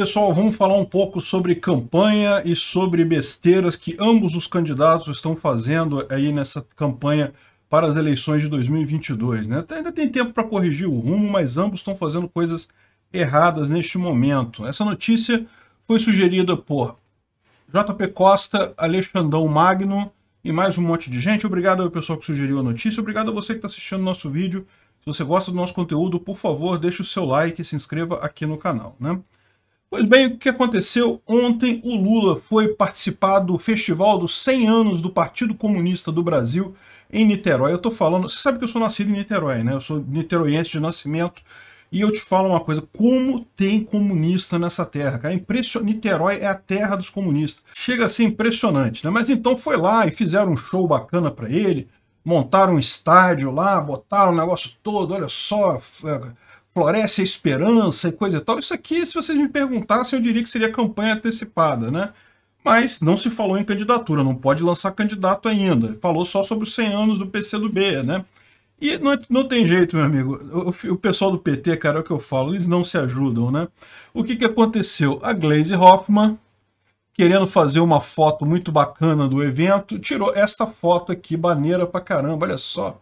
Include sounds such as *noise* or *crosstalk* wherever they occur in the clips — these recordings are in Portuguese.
Pessoal, vamos falar um pouco sobre campanha e sobre besteiras que ambos os candidatos estão fazendo aí nessa campanha para as eleições de 2022. Né? Ainda tem tempo para corrigir o rumo, mas ambos estão fazendo coisas erradas neste momento. Essa notícia foi sugerida por JP Costa, Alexandão Magno e mais um monte de gente. Obrigado ao pessoal que sugeriu a notícia, obrigado a você que está assistindo nosso vídeo. Se você gosta do nosso conteúdo, por favor, deixe o seu like e se inscreva aqui no canal. Né? Pois bem, o que aconteceu? Ontem o Lula foi participar do festival dos 100 anos do Partido Comunista do Brasil em Niterói. Eu tô falando, você sabe que eu sou nascido em Niterói, né? Eu sou niteroiense de nascimento. E eu te falo uma coisa, como tem comunista nessa terra, cara? Impression... Niterói é a terra dos comunistas. Chega a ser impressionante, né? Mas então foi lá e fizeram um show bacana para ele, montaram um estádio lá, botaram o negócio todo, olha só, floresce a esperança e coisa e tal. Isso aqui, se vocês me perguntassem, eu diria que seria campanha antecipada, né? Mas não se falou em candidatura, não pode lançar candidato ainda. Falou só sobre os 100 anos do PCdoB, né? E não, é, não tem jeito, meu amigo. O, o, pessoal do PT, cara, é o que eu falo, eles não se ajudam, né? O que, que aconteceu? A Glaze Hoffman, querendo fazer uma foto muito bacana do evento, tirou esta foto aqui, baneira pra caramba, olha só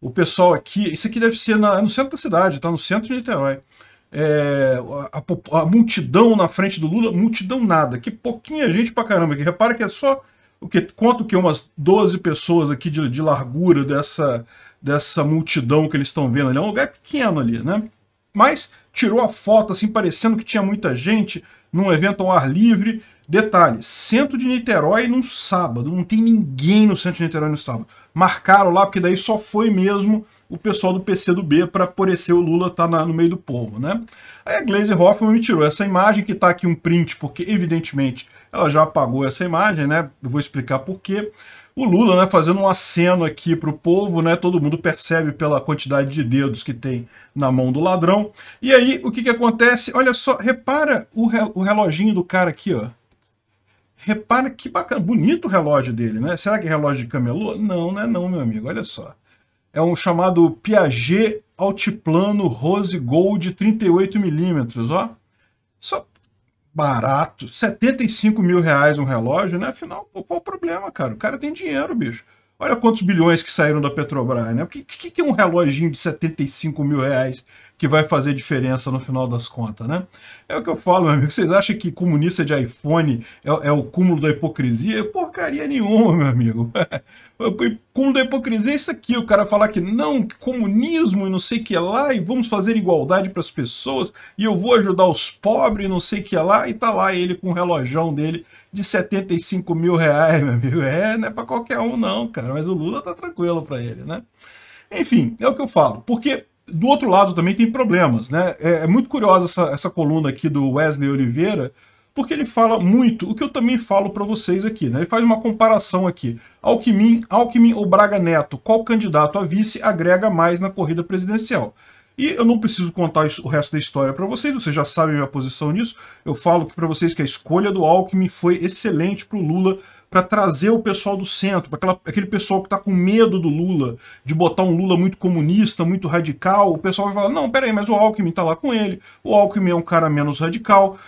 o pessoal aqui, isso aqui deve ser na, é no centro da cidade, tá no centro de Niterói. É, a, a, a, multidão na frente do Lula, multidão nada, que pouquinha gente pra caramba aqui. Repara que é só o que quanto que umas 12 pessoas aqui de, de largura dessa dessa multidão que eles estão vendo ali. É um lugar pequeno ali, né? Mas tirou a foto assim parecendo que tinha muita gente num evento ao ar livre Detalhe, centro de Niterói num sábado, não tem ninguém no centro de Niterói no sábado. Marcaram lá, porque daí só foi mesmo o pessoal do PC do B para parecer o Lula tá na, no meio do povo, né? Aí a Glaze Hoffman me tirou essa imagem, que tá aqui um print, porque evidentemente ela já apagou essa imagem, né? Eu vou explicar por quê. O Lula, né, fazendo um aceno aqui pro povo, né, todo mundo percebe pela quantidade de dedos que tem na mão do ladrão. E aí, o que, que acontece? Olha só, repara o, re o reloginho do cara aqui, ó. Repara que bacana, bonito o relógio dele, né? Será que é relógio de camelô? Não, não é não, meu amigo, olha só. É um chamado Piaget Altiplano Rose Gold 38mm, ó. Só barato, 75 mil reais um relógio, né? Afinal, qual o problema, cara? O cara tem dinheiro, bicho. Olha quantos bilhões que saíram da Petrobras, né? O que, que, que é um reloginho de 75 mil reais que vai fazer diferença no final das contas, né? É o que eu falo, meu amigo. Vocês acham que comunista de iPhone é, é o cúmulo da hipocrisia? Porcaria nenhuma, meu amigo. *laughs* o cúmulo da hipocrisia é isso aqui, o cara falar que não, que comunismo e não sei o que é lá, e vamos fazer igualdade para as pessoas, e eu vou ajudar os pobres e não sei o que é lá, e tá lá ele com o relojão dele de 75 mil reais, meu amigo. É, não é para qualquer um não, cara, mas o Lula tá tranquilo para ele, né? Enfim, é o que eu falo, porque do outro lado também tem problemas, né? É, é muito curiosa essa, essa coluna aqui do Wesley Oliveira, porque ele fala muito o que eu também falo para vocês aqui, né? Ele faz uma comparação aqui. Alckmin, Alckmin ou Braga Neto, qual candidato a vice agrega mais na corrida presidencial? E eu não preciso contar o resto da história para vocês, vocês já sabem minha posição nisso. Eu falo para vocês que a escolha do Alckmin foi excelente para o Lula para trazer o pessoal do centro, para aquele pessoal que está com medo do Lula, de botar um Lula muito comunista, muito radical. O pessoal vai falar: não, peraí, mas o Alckmin está lá com ele, o Alckmin é um cara menos radical.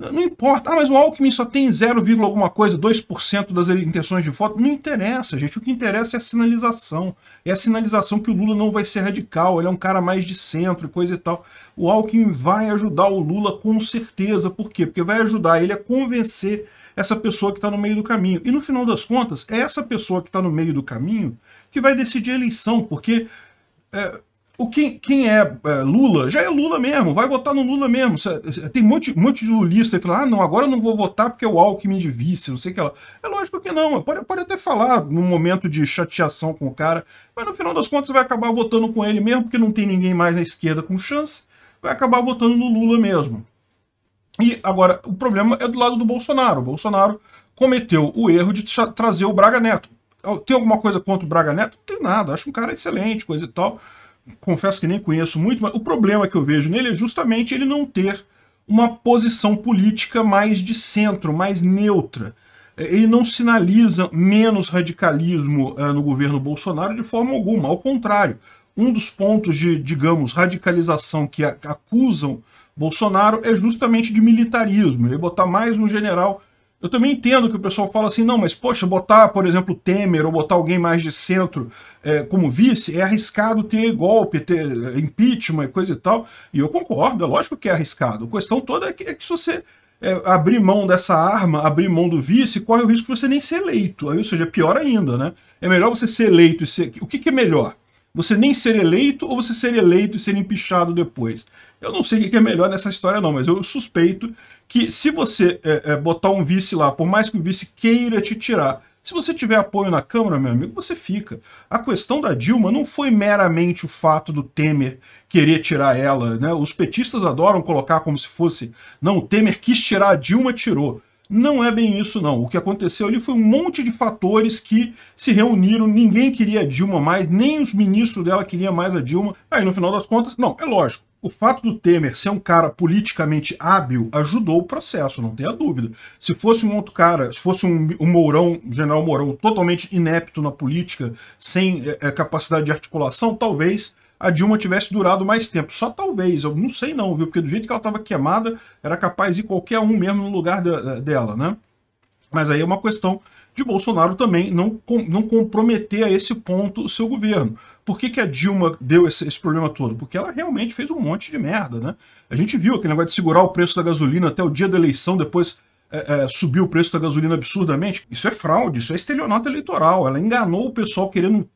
Não importa. Ah, mas o Alckmin só tem 0, alguma coisa, 2% das intenções de voto. Não interessa, gente. O que interessa é a sinalização. É a sinalização que o Lula não vai ser radical, ele é um cara mais de centro e coisa e tal. O Alckmin vai ajudar o Lula com certeza. Por quê? Porque vai ajudar ele a convencer essa pessoa que está no meio do caminho. E no final das contas, é essa pessoa que está no meio do caminho que vai decidir a eleição, porque é, o quem, quem é, é, Lula já é Lula mesmo, vai votar no Lula mesmo. Tem um monte, um monte de lulista que fala, ah, não, agora eu não vou votar porque é o Alckmin de vice, não sei o que lá. É lógico que não, pode, pode até falar num momento de chateação com o cara, mas no final das contas vai acabar votando com ele mesmo, porque não tem ninguém mais na esquerda com chance, vai acabar votando no Lula mesmo. E agora, o problema é do lado do Bolsonaro. O Bolsonaro cometeu o erro de tra trazer o Braga Neto. Tem alguma coisa contra o Braga Neto? Não tem nada. Acho um cara excelente, coisa e tal. Confesso que nem conheço muito, mas o problema que eu vejo nele é justamente ele não ter uma posição política mais de centro, mais neutra. É, ele não sinaliza menos radicalismo uh, no governo Bolsonaro de forma alguma. Ao contrário, um dos pontos de, digamos, radicalização que acusam Bolsonaro é justamente de militarismo, ele botar mais um general. Eu também entendo que o pessoal fala assim, não, mas poxa, botar, por exemplo, Temer ou botar alguém mais de centro é, como vice é arriscado ter golpe, ter é, impeachment e coisa e tal. E eu concordo, é lógico que é arriscado. A questão toda é que, é que se você é, abrir mão dessa arma, abrir mão do vice, corre o risco de você nem ser eleito. Aí, ou seja, é pior ainda, né? É melhor você ser eleito e ser. O que, que é melhor? Você nem ser eleito ou você ser eleito e ser empichado depois? Eu não sei o que é melhor nessa história não, mas eu suspeito que se você é, é, botar um vice lá, por mais que o vice queira te tirar, se você tiver apoio na Câmara, meu amigo, você fica. A questão da Dilma não foi meramente o fato do Temer querer tirar ela. Né? Os petistas adoram colocar como se fosse, não, o Temer quis tirar a Dilma, tirou. Não é bem isso, não. O que aconteceu ali foi um monte de fatores que se reuniram, ninguém queria a Dilma mais, nem os ministros dela queriam mais a Dilma. Aí, no final das contas, não, é lógico. O fato do Temer ser um cara politicamente hábil ajudou o processo, não tenha dúvida. Se fosse um outro cara, se fosse um, um Mourão, um general Mourão, totalmente inepto na política, sem é, é capacidade de articulação, talvez a Dilma tivesse durado mais tempo. Só talvez, eu não sei não, viu? Porque do jeito que ela estava queimada, era capaz de ir qualquer um mesmo no lugar de, eh, dela, né? Mas aí é uma questão de Bolsonaro também não, não comprometer a esse ponto o seu governo. Por que, que a Dilma deu esse, esse, problema todo? Porque ela realmente fez um monte de merda, né? A gente viu aquele negócio de segurar o preço da gasolina até o dia da eleição, depois é, é, subiu o preço da gasolina absurdamente. Isso é fraude, isso é estelionato eleitoral. Ela enganou o pessoal querendo,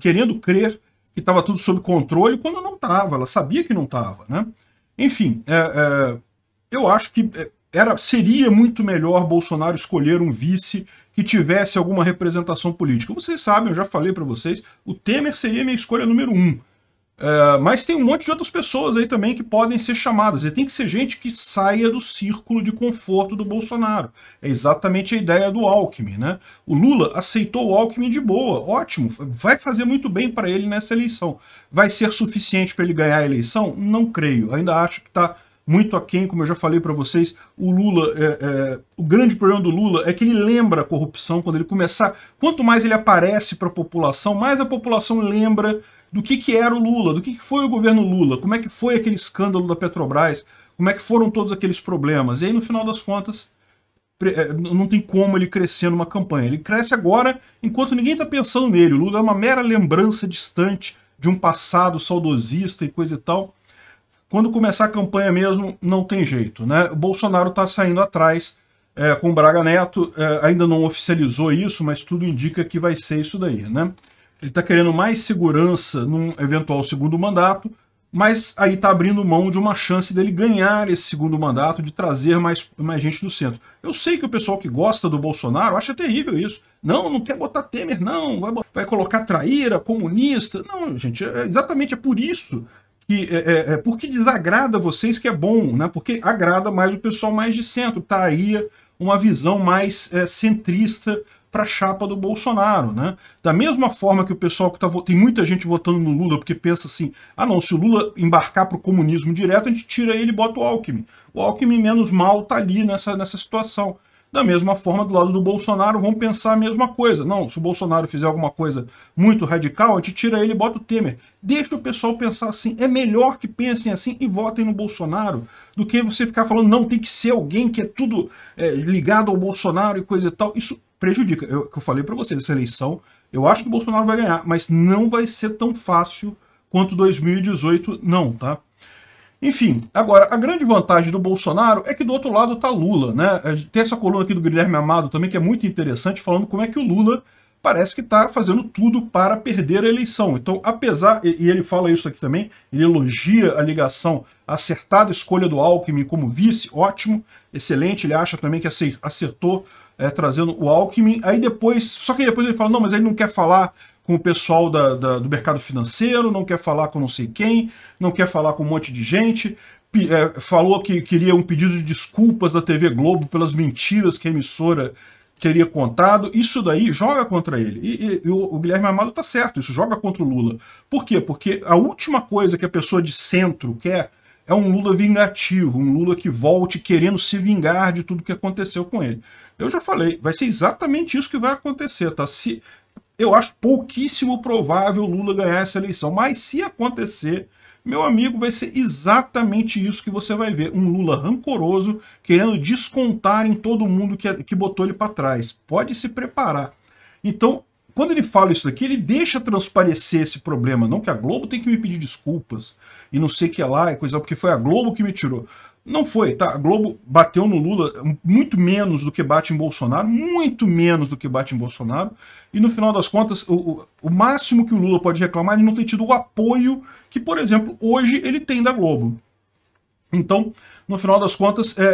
querendo crer que estava tudo sob controle quando não estava, ela sabia que não estava, né? Enfim, é, é, eu acho que é, era, seria muito melhor Bolsonaro escolher um vice que tivesse alguma representação política. Vocês sabem, eu já falei para vocês, o Temer seria minha escolha número um. É, mas tem um monte de outras pessoas aí também que podem ser chamadas. E tem que ser gente que saia do círculo de conforto do Bolsonaro. É exatamente a ideia do Alckmin, né? O Lula aceitou o Alckmin de boa, ótimo. Vai fazer muito bem para ele nessa eleição. Vai ser suficiente para ele ganhar a eleição? Não creio. Ainda acho que está muito aquém, como eu já falei para vocês, o Lula, é, é, o grande problema do Lula é que ele lembra a corrupção quando ele começar. Quanto mais ele aparece para a população, mais a população lembra do que, que era o Lula, do que, que foi o governo Lula, como é que foi aquele escândalo da Petrobras, como é que foram todos aqueles problemas. E aí, no final das contas, é, não tem como ele crescer numa campanha. Ele cresce agora enquanto ninguém está pensando nele. O Lula é uma mera lembrança distante de um passado saudosista e coisa e tal. Quando começar a campanha mesmo, não tem jeito. Né? O Bolsonaro está saindo atrás é, com o Braga Neto, é, ainda não oficializou isso, mas tudo indica que vai ser isso daí. Né? Ele está querendo mais segurança num eventual segundo mandato, mas aí está abrindo mão de uma chance dele ganhar esse segundo mandato, de trazer mais, mais gente do centro. Eu sei que o pessoal que gosta do Bolsonaro acha terrível isso. Não, não quer botar Temer, não. Vai, vai colocar traíra, comunista. Não, gente, é, exatamente é por isso que é, é, é, porque desagrada vocês que é bom, né? Porque agrada mais o pessoal mais de centro. Está aí uma visão mais é, centrista para a chapa do Bolsonaro. Né? Da mesma forma que o pessoal que está tem muita gente votando no Lula porque pensa assim, ah não, se o Lula embarcar para o comunismo direto, a gente tira ele e bota o Alckmin. O Alckmin menos mal está ali nessa, nessa situação. Da mesma forma, do lado do Bolsonaro, vão pensar a mesma coisa. Não, se o Bolsonaro fizer alguma coisa muito radical, a gente tira ele e bota o Temer. Deixa o pessoal pensar assim. É melhor que pensem assim e votem no Bolsonaro do que você ficar falando, não, tem que ser alguém que é tudo é, ligado ao Bolsonaro e coisa e tal. Isso prejudica. Eu, que eu falei para vocês, essa eleição, eu acho que o Bolsonaro vai ganhar, mas não vai ser tão fácil quanto 2018, não, tá? Enfim, agora, a grande vantagem do Bolsonaro é que do outro lado tá Lula, né? Tem essa coluna aqui do Guilherme Amado também, que é muito interessante, falando como é que o Lula parece que está fazendo tudo para perder a eleição. Então, apesar, e ele fala isso aqui também, ele elogia a ligação, acertada escolha do Alckmin como vice, ótimo, excelente, ele acha também que acertou é, trazendo o Alckmin. Aí depois, só que depois ele fala, não, mas ele não quer falar com o pessoal da, da, do mercado financeiro, não quer falar com não sei quem, não quer falar com um monte de gente. é, falou que queria um pedido de desculpas da TV Globo pelas mentiras que a emissora teria contado. Isso daí joga contra ele. E, e, e o, o, Guilherme Amado tá certo, isso joga contra o Lula. Por quê? Porque a última coisa que a pessoa de centro quer é um Lula vingativo, um Lula que volte querendo se vingar de tudo que aconteceu com ele. Eu já falei, vai ser exatamente isso que vai acontecer, tá? Se eu acho pouquíssimo provável Lula ganhar essa eleição, mas se acontecer, meu amigo, vai ser exatamente isso que você vai ver, um Lula rancoroso querendo descontar em todo mundo que, que botou ele para trás. Pode se preparar. Então, quando ele fala isso daqui, ele deixa transparecer esse problema. Não que a Globo tem que me pedir desculpas e não sei o que lá, e coisa, porque foi a Globo que me tirou. Não foi, tá? A Globo bateu no Lula muito menos do que bate em Bolsonaro, muito menos do que bate em Bolsonaro. E no final das contas, o, o máximo que o Lula pode reclamar é de não ter tido o apoio que, por exemplo, hoje ele tem da Globo. Então, no final das contas, é,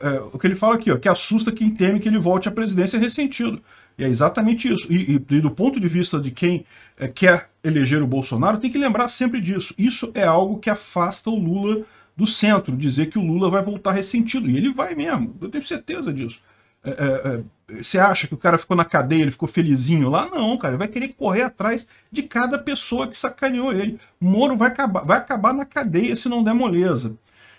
é, é, o que ele fala aqui, ó, que assusta quem teme que ele volte à presidência é ressentido. E é exatamente isso. E, e, e do ponto de vista de quem é, quer eleger o Bolsonaro, tem que lembrar sempre disso. Isso é algo que afasta o Lula do centro, dizer que o Lula vai voltar ressentido. E ele vai mesmo, eu tenho certeza disso. É, é, é, você acha que o cara ficou na cadeia, ele ficou felizinho lá? Não, cara, ele vai querer correr atrás de cada pessoa que sacaneou ele. Moro vai acabar, vai acabar na cadeia se não der moleza.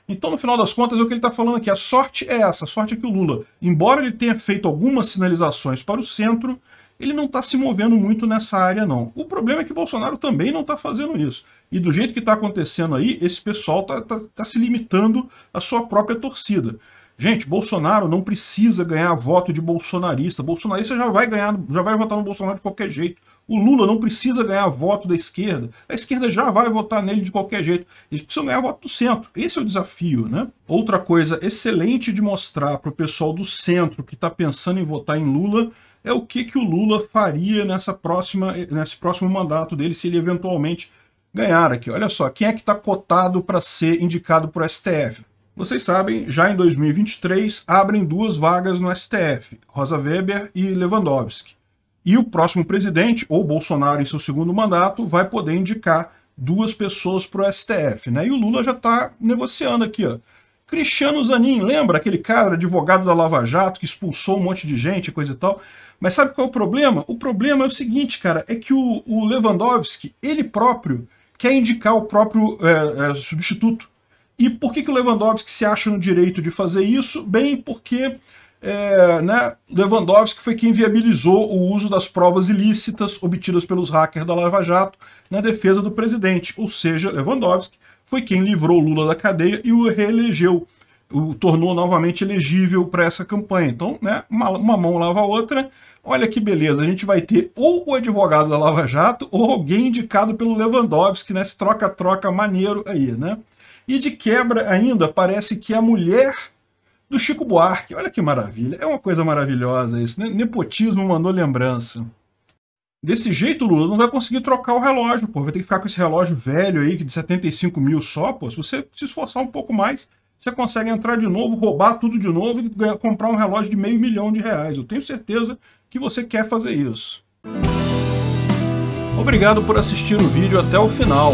Então, no final das contas, é o que ele está falando aqui. A sorte é essa. A sorte é que o Lula, embora ele tenha feito algumas sinalizações para o centro, ele não está se movendo muito nessa área, não. O problema é que Bolsonaro também não está fazendo isso. E do jeito que está acontecendo aí, esse pessoal está tá, tá se limitando à sua própria torcida. Gente, Bolsonaro não precisa ganhar voto de bolsonarista. Bolsonarista já vai ganhar, já vai votar no Bolsonaro de qualquer jeito. O Lula não precisa ganhar voto da esquerda. A esquerda já vai votar nele de qualquer jeito. Eles precisam ganhar voto do centro. Esse é o desafio, né? Outra coisa excelente de mostrar para o pessoal do centro que está pensando em votar em Lula é o que, que o Lula faria nessa próxima, nesse próximo mandato dele, se ele eventualmente ganhar aqui. Olha só, quem é que está cotado para ser indicado para o STF? Vocês sabem, já em 2023, abrem duas vagas no STF, Rosa Weber e Lewandowski. E o próximo presidente, ou Bolsonaro em seu segundo mandato, vai poder indicar duas pessoas para o STF. Né? E o Lula já está negociando aqui. Ó. Cristiano Zanin, lembra aquele cara, advogado da Lava Jato, que expulsou um monte de gente, coisa e tal? Mas sabe qual é o problema? O problema é o seguinte, cara, é que o, o Lewandowski, ele próprio, quer indicar o próprio é, é, substituto. E por que, que o Lewandowski se acha no direito de fazer isso? Bem, porque é, né, Lewandowski foi quem viabilizou o uso das provas ilícitas obtidas pelos hackers da Lava Jato na defesa do presidente. Ou seja, Lewandowski foi quem livrou Lula da cadeia e o reelegeu, o tornou novamente elegível para essa campanha. Então, né, uma, uma mão lava a outra. Olha que beleza, a gente vai ter ou o advogado da Lava Jato ou alguém indicado pelo Lewandowski nesse né, troca-troca maneiro aí, né? E de quebra ainda, parece que a mulher do Chico Buarque. Olha que maravilha. É uma coisa maravilhosa isso. Né? Nepotismo mandou lembrança. Desse jeito, Lula não vai conseguir trocar o relógio, pô. Vai ter que ficar com esse relógio velho aí, de 75 mil só, pô. Se você se esforçar um pouco mais, você consegue entrar de novo, roubar tudo de novo e ganhar, comprar um relógio de meio milhão de reais. Eu tenho certeza que você quer fazer isso. Obrigado por assistir o vídeo até o final.